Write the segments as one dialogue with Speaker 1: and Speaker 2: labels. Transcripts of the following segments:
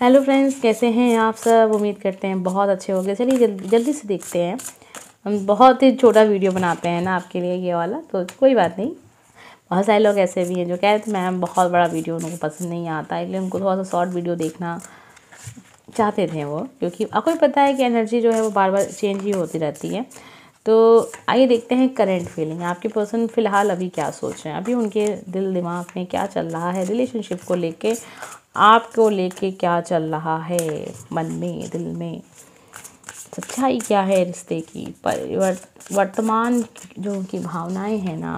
Speaker 1: hello friends कैसे हैं आप सब उम्मीद करते हैं बहुत अच्छे होंगे चलिए जल, जल्दी से देखते हैं हम बहुत ही छोटा वीडियो बनाते हैं ना आपके लिए ये वाला तो कोई बात नहीं बहुत सारे लोग ऐसे भी हैं जो कह रहे थे मैम बहुत बड़ा वीडियो उनको पसंद नहीं आता इसलिए उनको थोड़ा सा शॉर्ट वीडियो देखना चाहते थे वो क्योंकि आपको पता है कि एनर्जी जो है वो बार बार चेंज ही होती रहती है तो आइए देखते हैं करेंट फीलिंग आपके पर्सन फ़िलहाल अभी क्या सोच रहे हैं अभी उनके दिल दिमाग में क्या चल रहा है रिलेशनशिप को लेके आपको लेके क्या चल रहा है मन में दिल में सच्चाई क्या है रिश्ते की परिवर्त वर्तमान जो उनकी भावनाएं हैं ना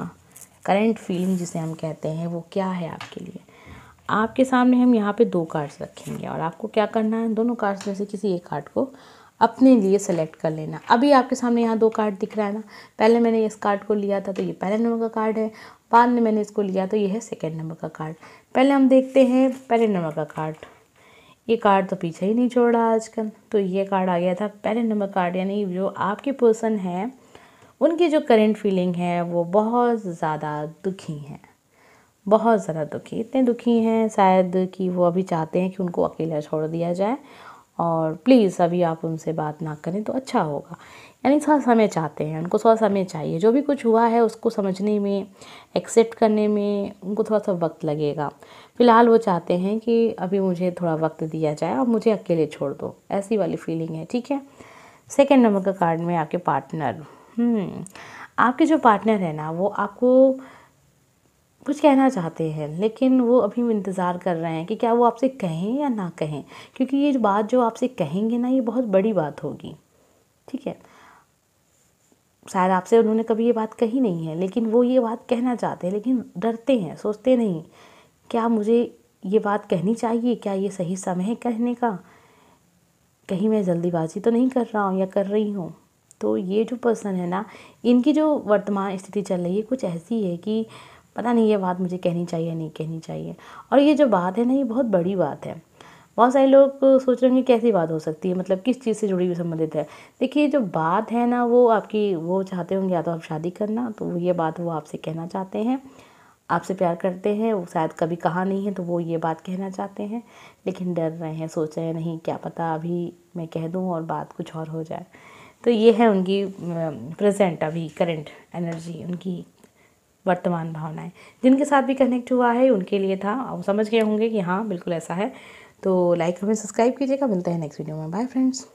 Speaker 1: करेंट फीलिंग जिसे हम कहते हैं वो क्या है आपके लिए आपके सामने हम यहाँ पे दो कार्ड्स रखेंगे और आपको क्या करना है दोनों कार्ड्स में से किसी एक कार्ड को अपने लिए सेलेक्ट कर लेना अभी आपके सामने यहाँ दो कार्ड दिख रहा है ना पहले मैंने इस कार्ड को लिया था तो ये पहले नंबर का कार्ड है बाद में मैंने इसको लिया तो ये है सेकेंड नंबर का कार्ड पहले हम देखते हैं पहले नंबर का कार्ड ये कार्ड तो पीछे ही नहीं छोड़ रहा आजकल तो ये कार्ड आ गया था पहले नंबर कार्ड यानी जो आपके पर्सन है उनकी जो करेंट फीलिंग है वो बहुत ज़्यादा दुखी हैं बहुत ज़्यादा दुखी इतने दुखी हैं शायद कि वो अभी चाहते हैं कि उनको अकेला छोड़ दिया जाए और प्लीज़ अभी आप उनसे बात ना करें तो अच्छा होगा यानी थोड़ा समय चाहते हैं उनको थोड़ा समय चाहिए जो भी कुछ हुआ है उसको समझने में एक्सेप्ट करने में उनको थोड़ा सा वक्त लगेगा फ़िलहाल वो चाहते हैं कि अभी मुझे थोड़ा वक्त दिया जाए और मुझे अकेले छोड़ दो ऐसी वाली फीलिंग है ठीक है सेकेंड नंबर का कार्ड में आपके पार्टनर हम्म, आपके जो पार्टनर है ना वो आपको कुछ कहना चाहते हैं लेकिन वो अभी इंतज़ार कर रहे हैं कि क्या वो आपसे कहें या ना कहें क्योंकि ये बात जो आपसे कहेंगे ना ये बहुत बड़ी बात होगी ठीक है शायद आपसे उन्होंने कभी ये बात कही नहीं है लेकिन वो ये बात कहना चाहते हैं लेकिन डरते हैं सोचते नहीं क्या मुझे ये बात कहनी चाहिए क्या ये सही समय है कहने का कहीं मैं जल्दीबाजी तो नहीं कर रहा हूँ या कर रही हूँ तो ये जो पर्सन है ना इनकी जो वर्तमान स्थिति चल रही है कुछ ऐसी है कि पता नहीं ये बात मुझे कहनी चाहिए नहीं कहनी चाहिए और ये जो बात है ना ये बहुत बड़ी बात है बहुत सारे लोग सोच रहे होंगे कैसी बात हो सकती है मतलब किस चीज़ से जुड़ी हुई संबंधित है देखिए जो बात है ना वो आपकी वो चाहते होंगे या तो आप शादी करना तो ये बात वो आपसे कहना चाहते हैं आपसे प्यार करते हैं वो शायद कभी कहा नहीं है तो वो ये बात कहना चाहते हैं लेकिन डर रहे हैं सोच रहे हैं नहीं क्या पता अभी मैं कह दूँ और बात कुछ और हो जाए तो ये है उनकी प्रेजेंट अभी करंट एनर्जी उनकी वर्तमान भावनाएं जिनके साथ भी कनेक्ट हुआ है उनके लिए था आप समझ गए होंगे कि हाँ बिल्कुल ऐसा है तो लाइक हमें सब्सक्राइब कीजिएगा मिलते हैं नेक्स्ट वीडियो में बाय फ्रेंड्स